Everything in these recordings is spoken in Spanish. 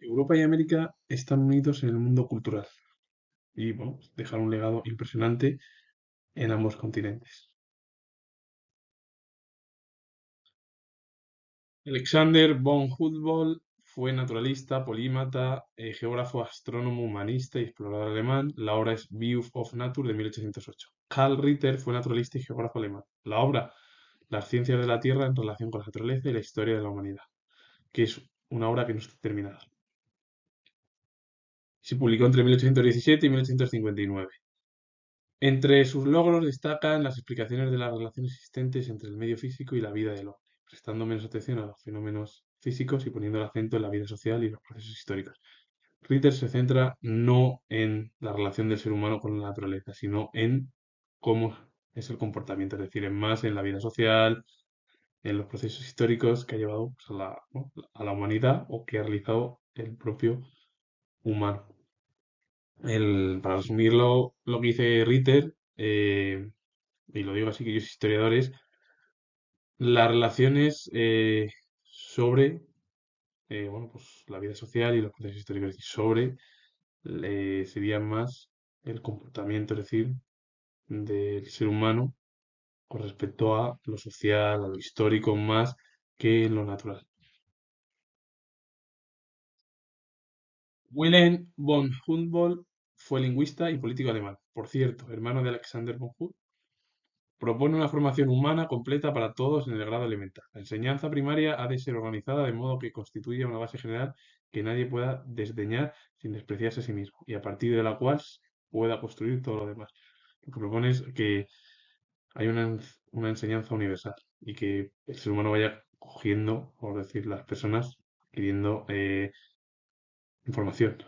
Europa y América están unidos en el mundo cultural y bueno, pues, dejar un legado impresionante en ambos continentes. Alexander von Humboldt fue naturalista, polímata, eh, geógrafo, astrónomo, humanista y explorador alemán. La obra es View of Nature de 1808. Karl Ritter fue naturalista y geógrafo alemán. La obra Las ciencias de la Tierra en relación con la naturaleza y la historia de la humanidad, que es una obra que no está terminada se publicó entre 1817 y 1859. Entre sus logros destacan las explicaciones de las relaciones existentes entre el medio físico y la vida del hombre, prestando menos atención a los fenómenos físicos y poniendo el acento en la vida social y los procesos históricos. Ritter se centra no en la relación del ser humano con la naturaleza, sino en cómo es el comportamiento, es decir, en más en la vida social, en los procesos históricos que ha llevado pues, a la humanidad o que ha realizado el propio humano el, para resumirlo, lo que dice Ritter, eh, y lo digo así que yo soy historiadores, las relaciones eh, sobre eh, bueno, pues la vida social y los procesos históricos, y sobre serían más el comportamiento, es decir, del ser humano con respecto a lo social, a lo histórico, más que lo natural. Wilhelm von Humboldt fue lingüista y político alemán. Por cierto, hermano de Alexander von Humboldt. Propone una formación humana completa para todos en el grado elemental. La enseñanza primaria ha de ser organizada de modo que constituya una base general que nadie pueda desdeñar sin despreciarse a sí mismo y a partir de la cual pueda construir todo lo demás. Lo que propone es que hay una, enseñanza universal y que el ser humano vaya cogiendo, por decir, las personas, queriendo eh, información.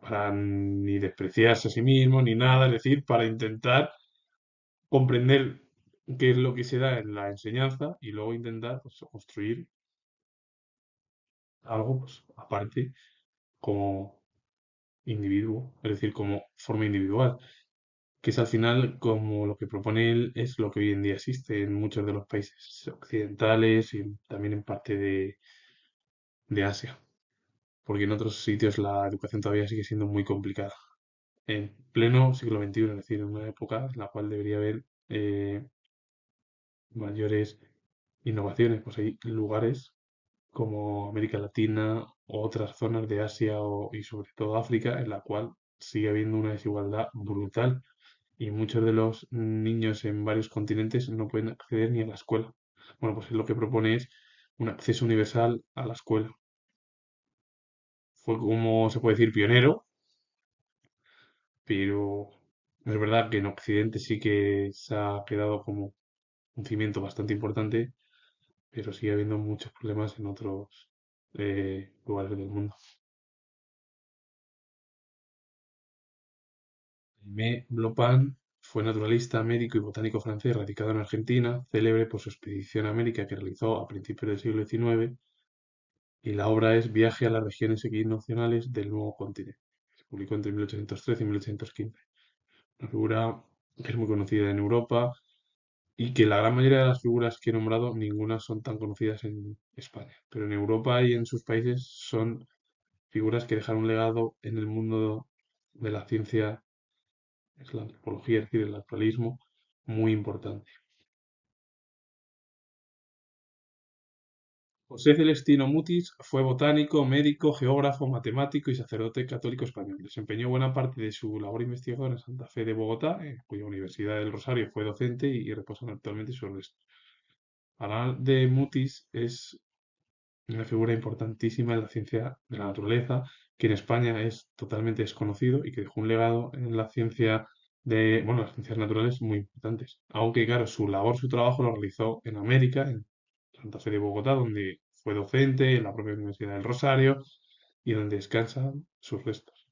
Para ni despreciarse a sí mismo, ni nada, es decir, para intentar comprender qué es lo que se da en la enseñanza y luego intentar pues, construir algo pues, aparte como individuo, es decir, como forma individual, que es al final como lo que propone él es lo que hoy en día existe en muchos de los países occidentales y también en parte de, de Asia porque en otros sitios la educación todavía sigue siendo muy complicada. En pleno siglo XXI, es decir, en una época en la cual debería haber eh, mayores innovaciones, pues hay lugares como América Latina otras zonas de Asia o, y sobre todo África, en la cual sigue habiendo una desigualdad brutal y muchos de los niños en varios continentes no pueden acceder ni a la escuela. Bueno, pues lo que propone es un acceso universal a la escuela fue como se puede decir pionero, pero es verdad que en Occidente sí que se ha quedado como un cimiento bastante importante, pero sigue habiendo muchos problemas en otros eh, lugares del mundo. Aimé Blopin fue naturalista, médico y botánico francés radicado en Argentina, célebre por su expedición a América que realizó a principios del siglo XIX y la obra es Viaje a las regiones equinocciales del nuevo continente. Se publicó entre 1813 y 1815. Una figura que es muy conocida en Europa y que la gran mayoría de las figuras que he nombrado, ninguna son tan conocidas en España. Pero en Europa y en sus países son figuras que dejaron un legado en el mundo de la ciencia, es la antropología, es decir, el actualismo, muy importante. José Celestino Mutis fue botánico, médico, geógrafo, matemático y sacerdote católico español. Desempeñó buena parte de su labor investigadora en Santa Fe de Bogotá, en eh, cuya Universidad del Rosario fue docente y, reposa reposan actualmente sus restos. Aral de Mutis es una figura importantísima en la ciencia de la naturaleza, que en España es totalmente desconocido y que dejó un legado en la ciencia de, bueno, las ciencias naturales muy importantes. Aunque, claro, su labor, su trabajo lo realizó en América, en Santa Fe de Bogotá, donde fue docente en la propia Universidad del Rosario y donde descansan sus restos.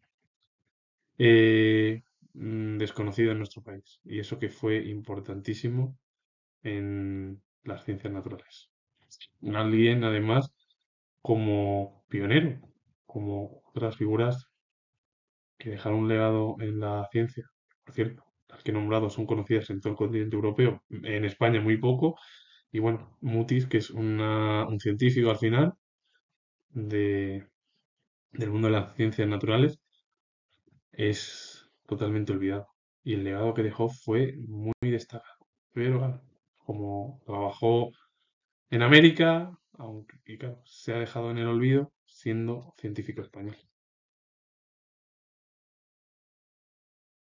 Eh, mm, desconocido en nuestro país y eso que fue importantísimo en las ciencias naturales. Alguien además como pionero, como otras figuras que dejaron un legado en la ciencia, por cierto, las que he nombrado son conocidas en todo el continente europeo, en España muy poco y bueno, Mutis, que es un científico al final del mundo de las ciencias naturales, es totalmente olvidado. Y el legado que dejó fue muy destacado. Pero como trabajó en América, aunque se ha dejado en el olvido siendo científico español.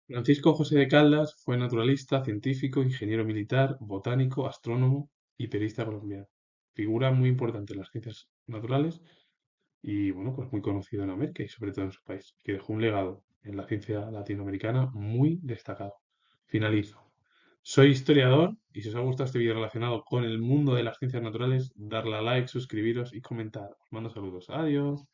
Francisco José de Caldas fue naturalista, científico, ingeniero militar, botánico, astrónomo, y periodista colombiano. Figura muy importante en las ciencias naturales y, bueno, pues muy conocido en América y sobre todo en su país, que dejó un legado en la ciencia latinoamericana muy destacado. Finalizo. Soy historiador y si os ha gustado este vídeo relacionado con el mundo de las ciencias naturales, darle a like, suscribiros y comentar. Os mando saludos. Adiós.